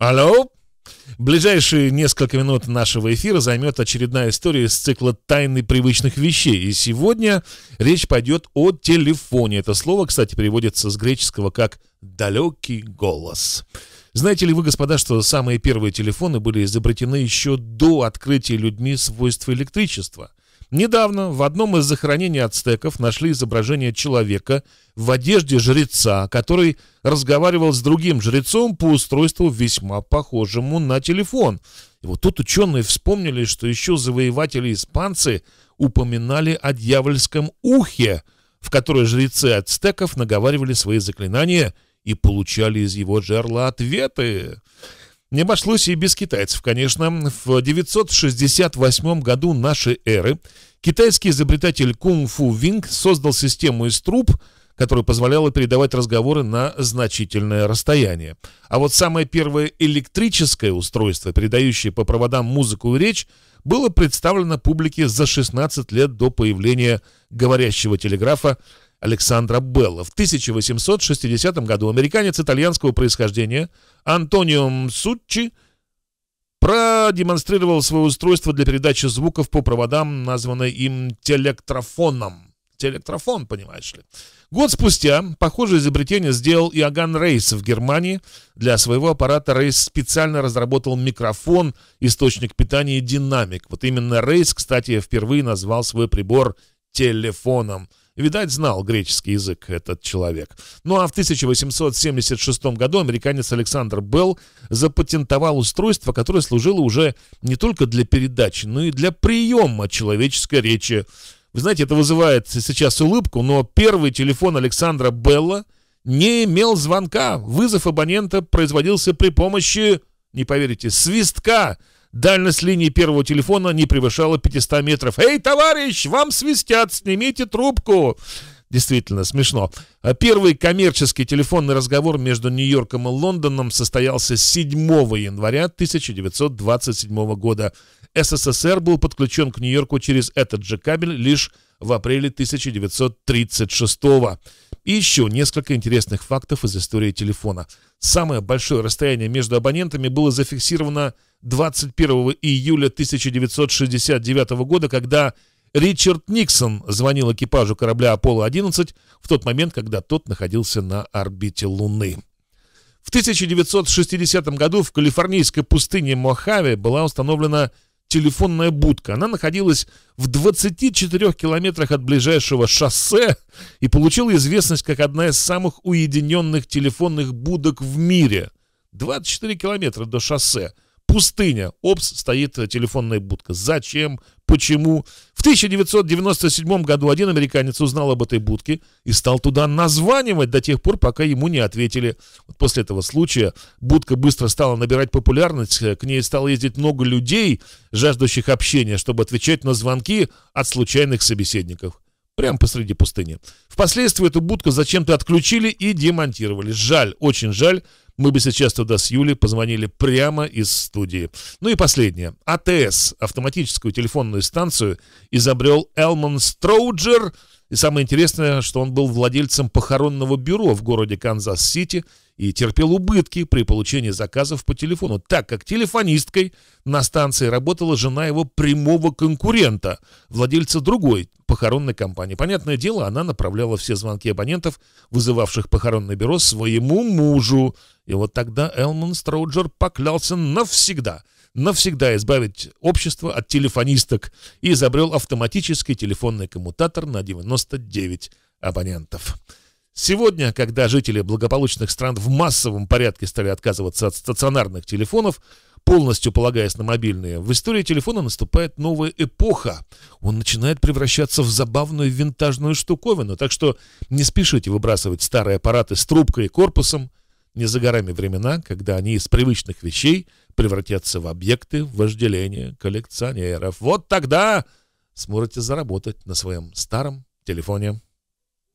Алло? Ближайшие несколько минут нашего эфира займет очередная история из цикла «Тайны привычных вещей». И сегодня речь пойдет о телефоне. Это слово, кстати, переводится с греческого как «далекий голос». Знаете ли вы, господа, что самые первые телефоны были изобретены еще до открытия людьми свойств электричества? Недавно в одном из захоронений ацтеков нашли изображение человека в одежде жреца, который разговаривал с другим жрецом по устройству, весьма похожему на телефон. И вот тут ученые вспомнили, что еще завоеватели-испанцы упоминали о дьявольском ухе, в которое жрецы ацтеков наговаривали свои заклинания и получали из его жерла ответы. Не обошлось и без китайцев, конечно. В 968 году нашей эры китайский изобретатель Кунг Фу Винг создал систему из труб, которая позволяла передавать разговоры на значительное расстояние. А вот самое первое электрическое устройство, передающее по проводам музыку и речь, было представлено публике за 16 лет до появления говорящего телеграфа Александра Белла. В 1860 году американец итальянского происхождения Антонио Мсуччи продемонстрировал свое устройство для передачи звуков по проводам, названное им телектрофоном. Телектрофон, понимаешь ли. Год спустя похожее изобретение сделал Иоганн Рейс в Германии. Для своего аппарата Рейс специально разработал микрофон, источник питания и динамик. Вот именно Рейс, кстати, впервые назвал свой прибор телефоном – Видать, знал греческий язык этот человек. Ну а в 1876 году американец Александр Белл запатентовал устройство, которое служило уже не только для передачи, но и для приема человеческой речи. Вы знаете, это вызывает сейчас улыбку, но первый телефон Александра Белла не имел звонка. Вызов абонента производился при помощи, не поверите, свистка – Дальность линии первого телефона не превышала 500 метров. «Эй, товарищ, вам свистят, снимите трубку!» Действительно смешно. А первый коммерческий телефонный разговор между Нью-Йорком и Лондоном состоялся 7 января 1927 года. СССР был подключен к Нью-Йорку через этот же кабель лишь в апреле 1936 года. И еще несколько интересных фактов из истории телефона – Самое большое расстояние между абонентами было зафиксировано 21 июля 1969 года, когда Ричард Никсон звонил экипажу корабля «Аполло-11» в тот момент, когда тот находился на орбите Луны. В 1960 году в калифорнийской пустыне Мохаве была установлена телефонная будка. Она находилась в 24 километрах от ближайшего шоссе и получила известность как одна из самых уединенных телефонных будок в мире. 24 километра до шоссе. Пустыня. Опс, стоит телефонная будка. Зачем? Почему? В 1997 году один американец узнал об этой будке и стал туда названивать до тех пор, пока ему не ответили. Вот после этого случая будка быстро стала набирать популярность, к ней стало ездить много людей, жаждущих общения, чтобы отвечать на звонки от случайных собеседников. Прямо посреди пустыни. Впоследствии эту будку зачем-то отключили и демонтировали. Жаль, очень жаль, мы бы сейчас туда с Юлей позвонили прямо из студии. Ну и последнее. АТС, автоматическую телефонную станцию, изобрел Элман Строуджер. И самое интересное, что он был владельцем похоронного бюро в городе Канзас-Сити – и терпел убытки при получении заказов по телефону, так как телефонисткой на станции работала жена его прямого конкурента, владельца другой похоронной компании. Понятное дело, она направляла все звонки абонентов, вызывавших похоронное бюро, своему мужу. И вот тогда Элман Строуджер поклялся навсегда – навсегда избавить общество от телефонисток и изобрел автоматический телефонный коммутатор на 99 абонентов. Сегодня, когда жители благополучных стран в массовом порядке стали отказываться от стационарных телефонов, полностью полагаясь на мобильные, в истории телефона наступает новая эпоха. Он начинает превращаться в забавную винтажную штуковину, так что не спешите выбрасывать старые аппараты с трубкой и корпусом. Не за горами времена, когда они из привычных вещей превратятся в объекты вожделения коллекционеров. Вот тогда сможете заработать на своем старом телефоне.